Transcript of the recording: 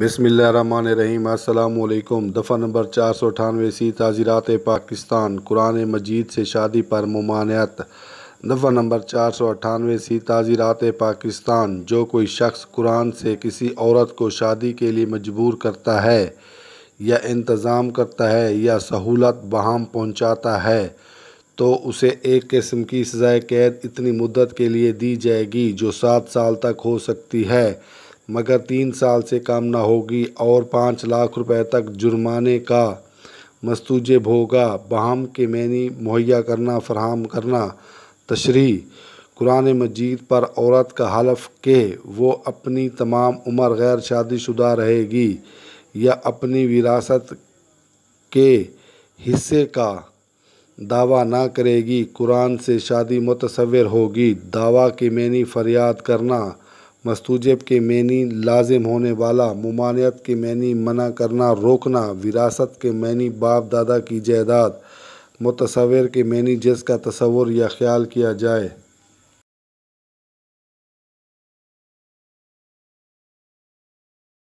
रहीम असलकुम दफ़ा नंबर चार सौ अठानवे सी ताज़ीरत पाकिस्तान कुरान मजीद से शादी पर ममानियत दफ़ा नंबर चार सौ अठानवे सी ताज़ीरत पाकिस्तान जो कोई शख्स कुरान से किसी औरत को शादी के लिए मजबूर करता है या इंतज़ाम करता है या सहूलत बहम पहुँचाता है तो उसे एक किस्म की सज़ाए कैद इतनी मुदत के लिए दी जाएगी जो सात साल तक हो सकती है मगर तीन साल से कम ना होगी और पाँच लाख रुपए तक जुर्माने का मस्तूजे भोगा बहम के मैनी मुहैया करना फरहम करना तशरी कुरान मजीद पर औरत का हलफ के वो अपनी तमाम उम्र गैर शादीशुदा रहेगी या अपनी विरासत के हिस्से का दावा ना करेगी कुरान से शादी मुतसविर होगी दावा के मैनी फरियाद करना मस्तूजब के मैनी लाजिम होने वाला ममानियत के मैनी मना करना रोकना विरासत के मैनी बाप दादा की जायदाद मुतसवर के मैनी जिसका तस्वर या ख्याल किया जाए